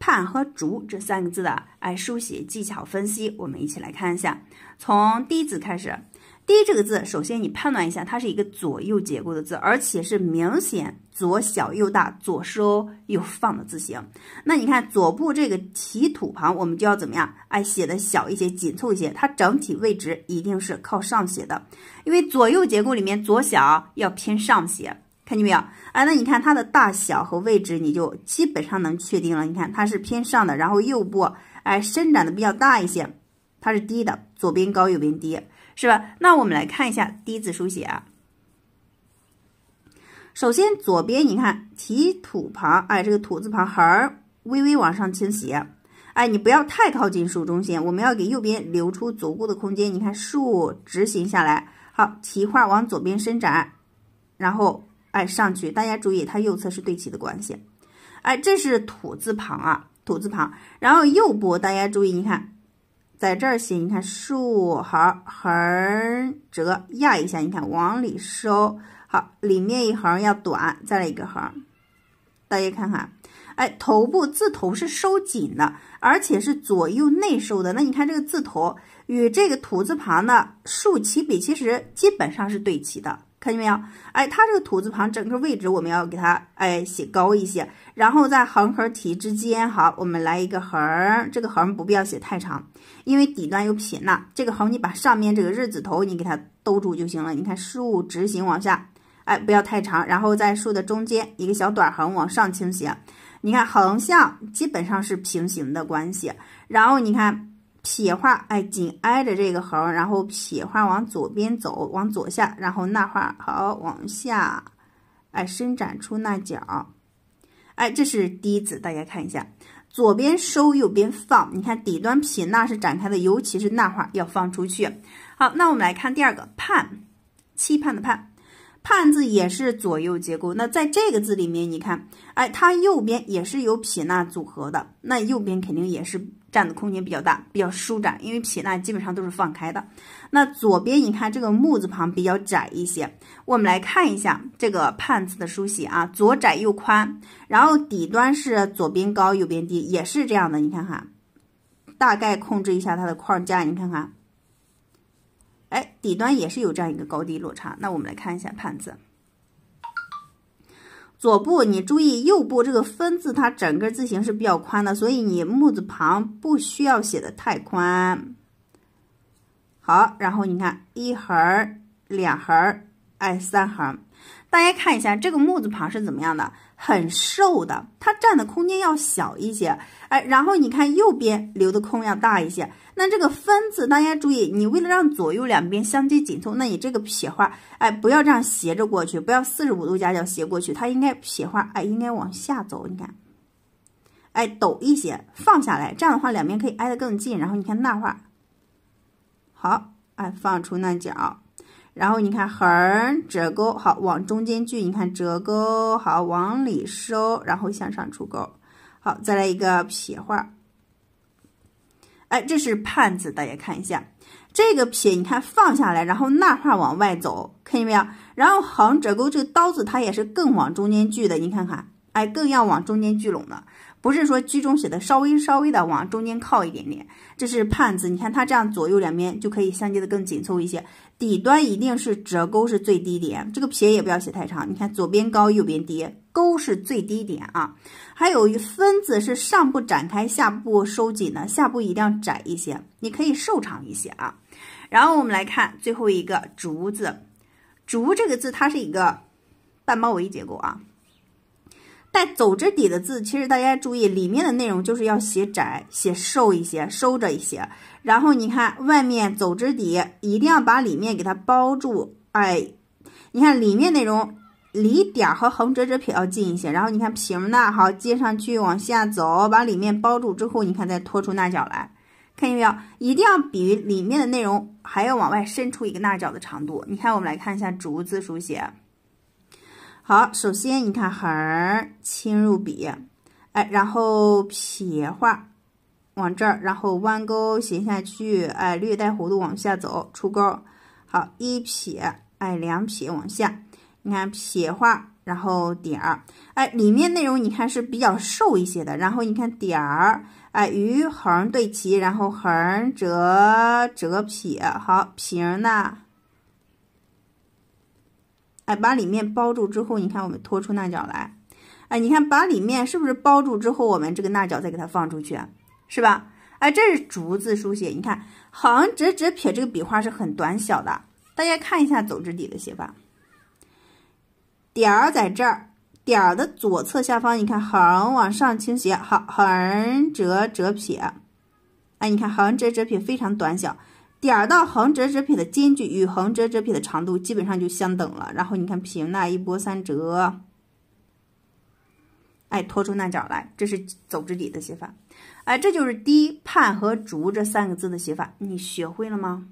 判和逐这三个字的哎书写技巧分析，我们一起来看一下。从第一字开始，第一这个字，首先你判断一下，它是一个左右结构的字，而且是明显左小右大，左收右放的字形。那你看左部这个提土旁，我们就要怎么样？哎，写的小一些，紧凑一些。它整体位置一定是靠上写的，因为左右结构里面左小要偏上写。看见没有？哎，那你看它的大小和位置，你就基本上能确定了。你看它是偏上的，然后右部，哎，伸展的比较大一些，它是低的，左边高，右边低，是吧？那我们来看一下“低”字书写啊。首先左边你看提土旁，哎，这个土字旁儿微微往上倾斜，哎，你不要太靠近竖中线，我们要给右边留出足够的空间。你看竖直行下来，好，提画往左边伸展，然后。哎，上去！大家注意，它右侧是对齐的关系。哎，这是土字旁啊，土字旁。然后右部，大家注意，你看，在这儿写。你看，竖、横、横折，压一下。你看，往里收。好，里面一横要短，再来一个横。大家看看，哎，头部字头是收紧的，而且是左右内收的。那你看这个字头与这个土字旁的竖起笔，其实基本上是对齐的。看见没有？哎，它这个土字旁整个位置我们要给它哎写高一些，然后在横和提之间，好，我们来一个横，这个横不必要写太长，因为底端有撇捺。这个横你把上面这个日字头你给它兜住就行了。你看竖直行往下，哎，不要太长，然后在竖的中间一个小短横往上倾斜。你看横向基本上是平行的关系，然后你看。撇画，哎，紧挨着这个横，然后撇画往左边走，往左下，然后捺画，好，往下，哎，伸展出捺角，哎，这是第一字，大家看一下，左边收，右边放，你看底端撇捺是展开的，尤其是捺画要放出去。好，那我们来看第二个盼，期盼的盼。判字也是左右结构，那在这个字里面，你看，哎，它右边也是由撇捺组合的，那右边肯定也是占的空间比较大，比较舒展，因为撇捺基本上都是放开的。那左边你看这个木字旁比较窄一些。我们来看一下这个判字的书写啊，左窄右宽，然后底端是左边高右边低，也是这样的。你看看，大概控制一下它的框架，你看看。底端也是有这样一个高低落差，那我们来看一下“判”字，左部你注意，右部这个“分”字它整个字形是比较宽的，所以你“木”字旁不需要写的太宽。好，然后你看一横、两横，哎，三横。大家看一下这个木字旁是怎么样的，很瘦的，它占的空间要小一些，哎，然后你看右边留的空要大一些。那这个分字，大家注意，你为了让左右两边相接紧凑，那你这个撇画，哎，不要这样斜着过去，不要四十五度夹角斜过去，它应该撇画，哎，应该往下走，你看，哎，抖一些，放下来，这样的话两边可以挨得更近。然后你看捺画，好，哎，放出那角。然后你看横折钩，好往中间聚；你看折钩，好往里收，然后向上出钩。好，再来一个撇画。哎，这是盼字，大家看一下这个撇，你看放下来，然后捺画往外走，看见没有？然后横折钩这个刀字，它也是更往中间聚的，你看看，哎，更要往中间聚拢的。不是说居中写的稍微稍微的往中间靠一点点，这是判字，你看它这样左右两边就可以相接的更紧凑一些。底端一定是折钩是最低点，这个撇也不要写太长。你看左边高，右边低，钩是最低点啊。还有一分字是上部展开，下部收紧的，下部一定要窄一些，你可以瘦长一些啊。然后我们来看最后一个竹字，竹这个字它是一个半包围结构啊。走之底的字，其实大家注意里面的内容就是要写窄、写瘦一些、收着一些。然后你看外面走之底，一定要把里面给它包住。哎，你看里面内容，离点儿和横折折撇要近一些。然后你看平捺好接上去往下走，把里面包住之后，你看再拖出捺角来，看见没有？一定要比里面的内容还要往外伸出一个捺角的长度。你看，我们来看一下竹字书写。好，首先你看横儿轻入笔，哎，然后撇画往这儿，然后弯钩斜下去，哎，略带弧度往下走，出钩。好，一撇，哎，两撇往下。你看撇画，然后点儿，哎，里面内容你看是比较瘦一些的，然后你看点儿，哎，与横对齐，然后横折折撇，好，平儿呢？哎，把里面包住之后，你看我们拖出捺角来。哎，你看把里面是不是包住之后，我们这个捺角再给它放出去，是吧？哎，这是竹字书写，你看横折折撇这个笔画是很短小的。大家看一下走之底的写法，点儿在这儿，点儿的左侧下方。你看横往上倾斜，好，横折折撇。哎，你看横折折撇非常短小。点到横折折撇的间距与横折折撇的长度基本上就相等了。然后你看撇那一波三折，哎，拖出那角来，这是走之底的写法。哎，这就是“低盼和“竹”这三个字的写法，你学会了吗？